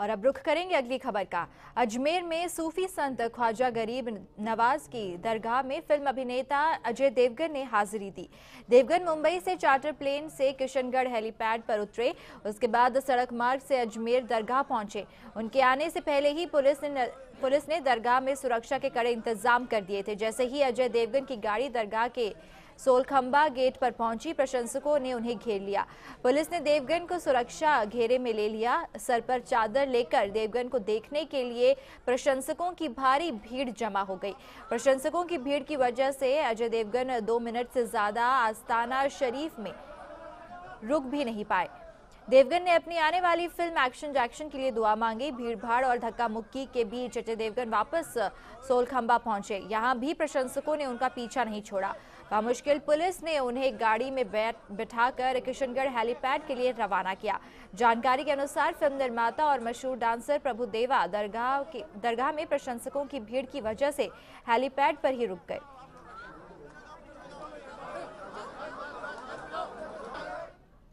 और अब रुख करेंगे अगली खबर का अजमेर में सूफी संत ख्वाजा गरीब नवाज की दरगाह में फिल्म अभिनेता अजय देवगन ने हाजिरी दी देवगन मुंबई से चार्टर प्लेन से किशनगढ़ हेलीपैड पर उतरे उसके बाद सड़क मार्ग से अजमेर दरगाह पहुंचे उनके आने से पहले ही पुलिस ने पुलिस ने दरगाह में सुरक्षा के कड़े इंतजाम कर दिए थे जैसे ही अजय देवगन की गाड़ी दरगाह के सोलखंबा गेट पर पहुंची प्रशंसकों ने उन्हें घेर लिया पुलिस ने देवगन को सुरक्षा घेरे में ले लिया सर पर चादर लेकर देवगन को देखने के लिए प्रशंसकों की भारी भीड़ जमा हो गई प्रशंसकों की भीड़ की वजह से अजय देवगन दो मिनट से ज्यादा आस्ताना शरीफ में रुक भी नहीं पाए देवगन ने अपनी आने वाली फिल्म एक्शन जैक्शन के लिए दुआ मांगी भीड़भाड़ और धक्का मुक्की के बीच अजय देवगन वापस सोलखंबा पहुंचे यहाँ भी प्रशंसकों ने उनका पीछा नहीं छोड़ा बामुश्किल पुलिस ने उन्हें गाड़ी में बैठाकर किशनगढ़ हेलीपैड के लिए रवाना किया जानकारी के अनुसार फिल्म निर्माता और मशहूर डांसर प्रभु देवा दरगाह दरगाह में प्रशंसकों की भीड़ की वजह से हेलीपैड पर ही रुक गए